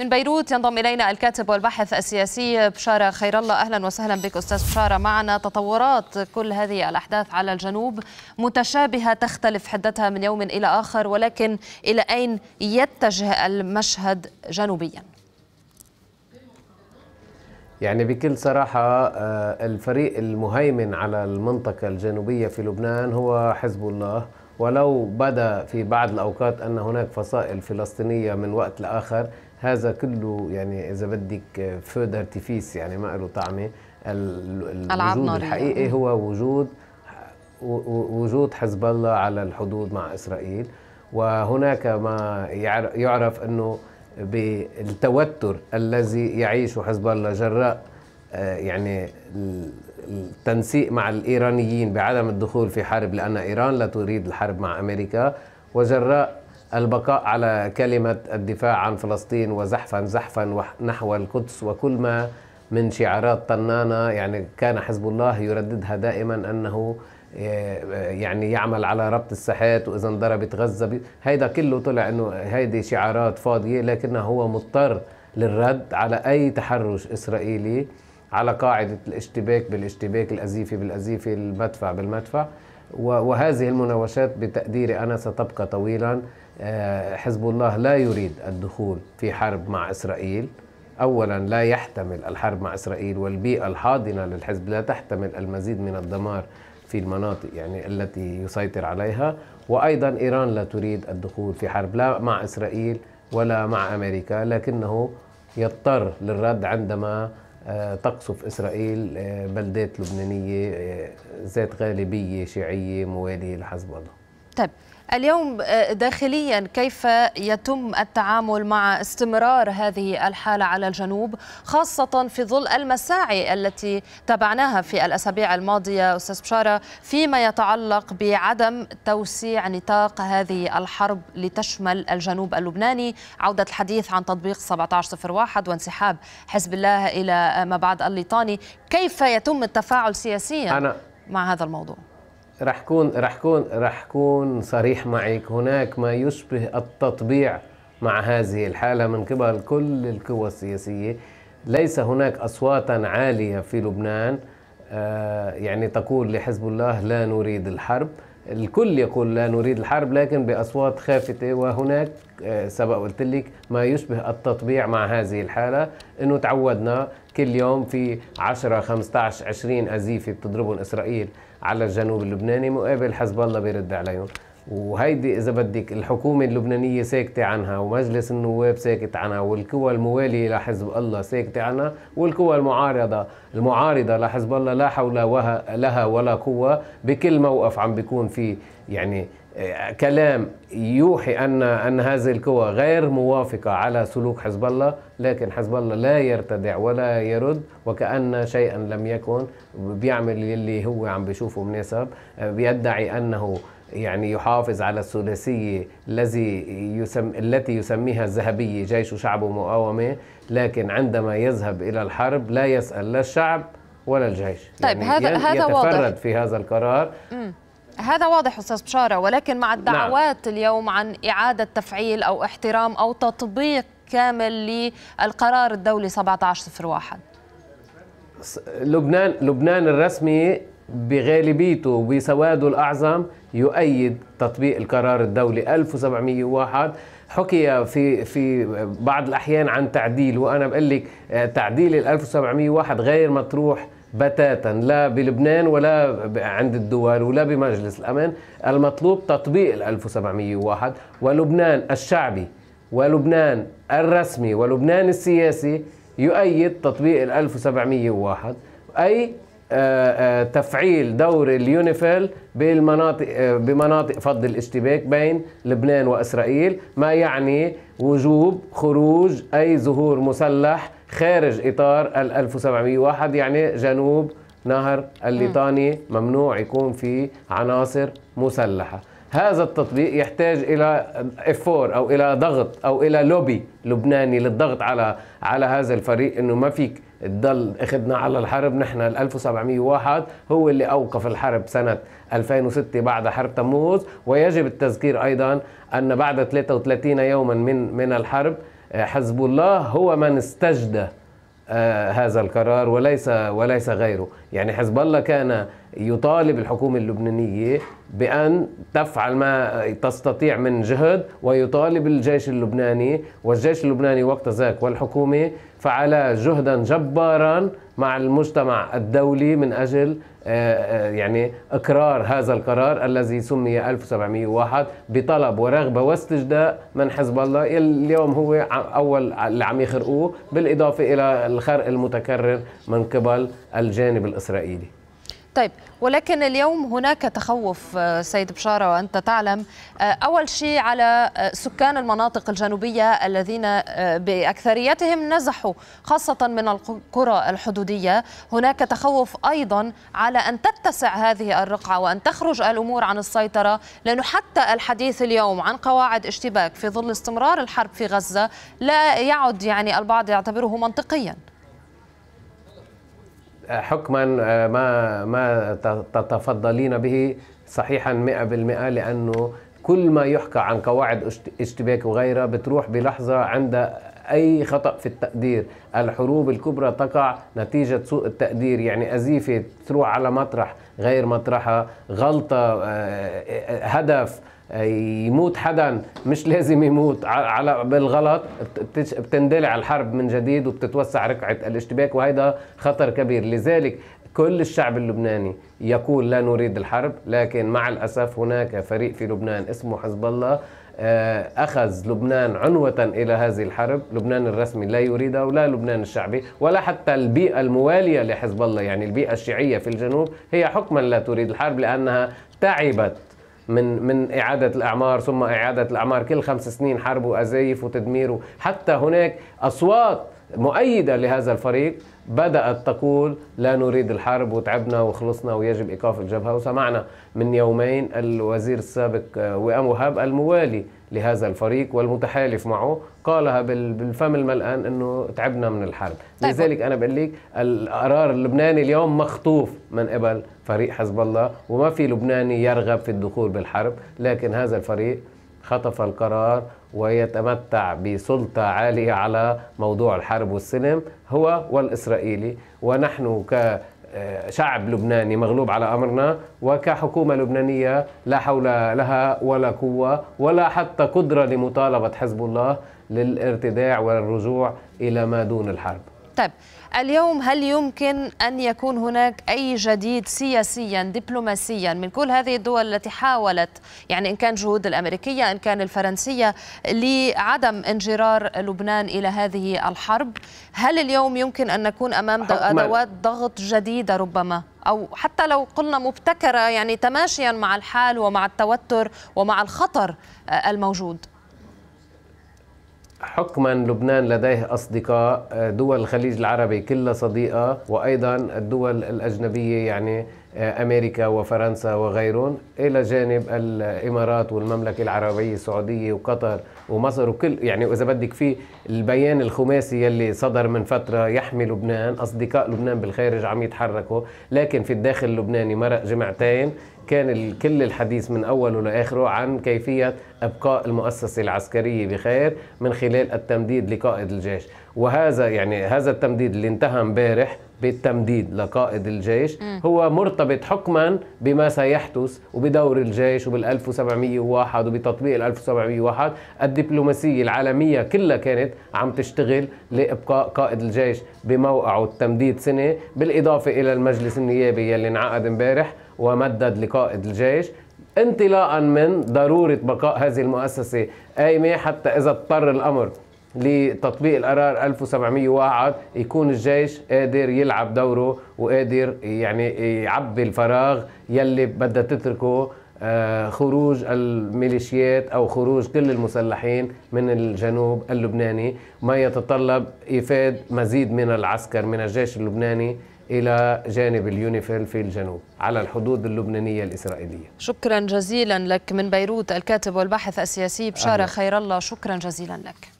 من بيروت ينضم إلينا الكاتب والباحث السياسي بشارة خير الله أهلا وسهلا بك أستاذ بشارة معنا تطورات كل هذه الأحداث على الجنوب متشابهة تختلف حدتها من يوم إلى آخر ولكن إلى أين يتجه المشهد جنوبيا؟ يعني بكل صراحة آه، الفريق المهيمن على المنطقة الجنوبية في لبنان هو حزب الله ولو بدا في بعض الاوقات ان هناك فصائل فلسطينيه من وقت لاخر هذا كله يعني اذا بدك فود ارتفيس يعني ما له طعمه الوجود الحقيقي هو وجود وجود حزب الله على الحدود مع اسرائيل وهناك ما يعرف انه بالتوتر الذي يعيشه حزب الله جراء آه، يعني التنسيق مع الايرانيين بعدم الدخول في حرب لان ايران لا تريد الحرب مع امريكا وجراء البقاء على كلمة الدفاع عن فلسطين وزحفا زحفا نحو القدس وكل ما من شعارات طنانة يعني كان حزب الله يرددها دائما أنه آه، آه، يعني يعمل على ربط الساحات وإذا انضربت غزة هيدا كله طلع أنه هيدي شعارات فاضية لكنه هو مضطر للرد على أي تحرش إسرائيلي على قاعدة الاشتباك بالاشتباك الأزيفة بالأزيفة المدفع بالمدفع وهذه المناوشات بتقديري أنا ستبقى طويلاً آه، حزب الله لا يريد الدخول في حرب مع إسرائيل أولا لا يحتمل الحرب مع إسرائيل والبيئة الحاضنة للحزب لا تحتمل المزيد من الدمار في المناطق يعني التي يسيطر عليها وأيضا إيران لا تريد الدخول في حرب لا مع إسرائيل ولا مع أمريكا لكنه يضطر للرد عندما آه، تقصف إسرائيل آه، بلدات لبنانية ذات غالبية شيعية موالية لحزب الله طيب اليوم آه، داخليا كيف يتم التعامل مع استمرار هذه الحالة على الجنوب خاصة في ظل المساعي التي تابعناها في الأسابيع الماضية أستاذ بشارة فيما يتعلق بعدم توسيع نطاق هذه الحرب لتشمل الجنوب اللبناني عودة الحديث عن تطبيق 1701 وانسحاب حزب الله إلى ما بعد الليطاني كيف يتم التفاعل سياسيا أنا مع هذا الموضوع؟ رح كون رح كون رح كون صريح معك هناك ما يشبه التطبيع مع هذه الحالة من قبل كل القوى السياسية ليس هناك أصوات عالية في لبنان آه، يعني تقول لحزب الله لا نريد الحرب الكل يقول لا نريد الحرب لكن بأصوات خافتة وهناك آه، سبق قلت لك ما يشبه التطبيع مع هذه الحالة أنه تعودنا كل يوم في 10 15 20 ازيفه بتضربهم إسرائيل على الجنوب اللبناني مقابل حزب الله بيرد عليهم وهيدي اذا بدك الحكومه اللبنانيه ساكته عنها ومجلس النواب ساكت عنها والقوى المواليه لحزب الله ساكته عنها والقوى المعارضه المعارضه لحزب الله لا حول لها ولا قوه بكل موقف عم بيكون في يعني آه، كلام يوحي ان ان هذه القوى غير موافقه على سلوك حزب الله لكن حزب الله لا يرتدع ولا يرد وكان شيئا لم يكن بيعمل اللي هو عم بيشوفه مناسب آه، بيدعي انه يعني يحافظ على الثلاثية الذي يسم التي يسميها الذهبية جيش شعب ومقاومة لكن عندما يذهب إلى الحرب لا يسأل لا الشعب ولا الجيش طيب يعني هذا هذا واضح في هذا القرار مم. هذا واضح استاذ بشاره ولكن مع نعم. الدعوات نعم. اليوم عن اعاده تفعيل او احترام او تطبيق كامل للقرار الدولي 1701 لبنان لبنان الرسمي بغالبيته وبسواده الأعظم يؤيد تطبيق القرار الدولي 1701 حكي في في بعض الأحيان عن تعديل وأنا بقول لك آه، تعديل ال 1701 غير مطروح بتاتا لا بلبنان ولا عند الدول ولا بمجلس الأمن المطلوب تطبيق ال 1701 ولبنان الشعبي ولبنان الرسمي ولبنان السياسي يؤيد تطبيق ال 1701 أي آه، آه، تفعيل دور اليونيفيل بالمناطق آه، بمناطق فض الاشتباك بين لبنان واسرائيل ما يعني وجوب خروج اي ظهور مسلح خارج اطار ال 1701 يعني جنوب نهر الليطاني ممنوع يكون في عناصر مسلحه هذا التطبيق يحتاج الى افور او الى ضغط او الى لوبي لبناني للضغط على على هذا الفريق انه ما فيك تضل اخدنا على الحرب نحن ال 1701 هو اللي اوقف الحرب سنه 2006 بعد حرب تموز ويجب التذكير ايضا ان بعد 33 يوما من من الحرب آه، حزب الله هو من استجدى آه، هذا القرار وليس وليس غيره يعني حزب الله كان يطالب الحكومه اللبنانيه بأن تفعل ما تستطيع من جهد ويطالب الجيش اللبناني والجيش اللبناني وقت ذاك والحكومة فعلا جهدا جبارا مع المجتمع الدولي من أجل آه، آه، يعني إقرار هذا القرار الذي سمي 1701 بطلب ورغبة واستجداء من حزب الله اليوم هو أول اللي عم يخرقوه بالإضافة إلى الخرق المتكرر من قبل الجانب الإسرائيلي طيب ولكن اليوم هناك تخوف آه، سيد بشارة وأنت تعلم آه، أول شيء على آه، سكان المناطق الجنوبية الذين بأكثريتهم نزحوا خاصة من القرى الحدودية هناك تخوف أيضا على أن تتسع هذه الرقعة وأن تخرج الأمور عن السيطرة لأنه حتى الحديث اليوم عن قواعد اشتباك في ظل استمرار الحرب في غزة لا يعد يعني البعض يعتبره منطقياً حكما آه، ما ما تتفضلين به صحيحا 100% لانه كل ما يحكى عن قواعد اشتباك وغيرها بتروح بلحظه عند اي خطا في التقدير الحروب الكبرى تقع نتيجه سوء التقدير يعني ازيفه تروح على مطرح غير مطرحها غلطه آه، آه، هدف يموت حدا مش لازم يموت على بالغلط بتندلع الحرب من جديد وبتتوسع رقعة الاشتباك وهيدا خطر كبير لذلك كل الشعب اللبناني يقول لا نريد الحرب لكن مع الأسف هناك فريق في لبنان اسمه حزب الله آه، أخذ لبنان عنوة إلى هذه الحرب لبنان الرسمي لا يريدها ولا لبنان الشعبي ولا حتى البيئة الموالية لحزب الله يعني البيئة الشيعية في الجنوب هي حكما لا تريد الحرب لأنها تعبت من من اعاده الاعمار ثم اعاده الاعمار كل خمس سنين حرب وازيف وتدمير حتى هناك اصوات مؤيدة لهذا الفريق بدأت تقول لا نريد الحرب وتعبنا وخلصنا ويجب إيقاف الجبهة وسمعنا من يومين الوزير السابق آه، وئام وهاب الموالي لهذا الفريق والمتحالف معه قالها بالفم الملآن أنه تعبنا من الحرب طيب. لذلك أنا بقول لك القرار اللبناني اليوم مخطوف من قبل فريق حزب الله وما في لبناني يرغب في الدخول بالحرب لكن هذا الفريق خطف القرار ويتمتع بسلطة عالية على موضوع الحرب والسلم هو والإسرائيلي ونحن ك شعب لبناني مغلوب على امرنا وكحكومه لبنانيه لا حول لها ولا قوه ولا حتى قدره لمطالبه حزب الله للارتداع والرجوع الى ما دون الحرب طيب اليوم هل يمكن أن يكون هناك أي جديد سياسيا دبلوماسيا من كل هذه الدول التي حاولت يعني إن كان جهود الأمريكية إن كان الفرنسية لعدم انجرار لبنان إلى هذه الحرب هل اليوم يمكن أن نكون أمام أدوات ضغط جديدة ربما أو حتى لو قلنا مبتكرة يعني تماشيا مع الحال ومع التوتر ومع الخطر آه، الموجود حكما لبنان لديه أصدقاء آه، دول الخليج العربي كلها صديقة وأيضا الدول الأجنبية يعني آه، أمريكا وفرنسا وغيرهم إلى جانب الإمارات والمملكة العربية السعودية وقطر ومصر وكل يعني وإذا بدك في البيان الخماسي يلي صدر من فترة يحمي لبنان أصدقاء لبنان بالخارج عم يتحركوا لكن في الداخل اللبناني مرق جمعتين كان كل الحديث من أوله لآخره عن كيفية إبقاء المؤسسة العسكرية بخير من خلال التمديد لقائد الجيش وهذا يعني هذا التمديد اللي انتهى امبارح بالتمديد لقائد الجيش هو مرتبط حكما بما سيحدث وبدور الجيش وبال1701 وبتطبيق ال1701 الدبلوماسية العالمية كلها كانت عم تشتغل لإبقاء قائد الجيش بموقعه التمديد سنة بالإضافة إلى المجلس النيابي يلي انعقد امبارح ومدد لقائد الجيش انطلاقا من ضروره بقاء هذه المؤسسه قايمه حتى اذا اضطر الامر لتطبيق القرار 1701 يكون الجيش قادر يلعب دوره وقادر يعني يعبي الفراغ يلي بدها تتركه آه، خروج الميليشيات او خروج كل المسلحين من الجنوب اللبناني ما يتطلب ايفاد مزيد من العسكر من الجيش اللبناني إلى جانب اليونيفيل في الجنوب على الحدود اللبنانية الإسرائيلية شكرا جزيلا لك من بيروت الكاتب والباحث السياسي بشارة أهلا. خير الله شكرا جزيلا لك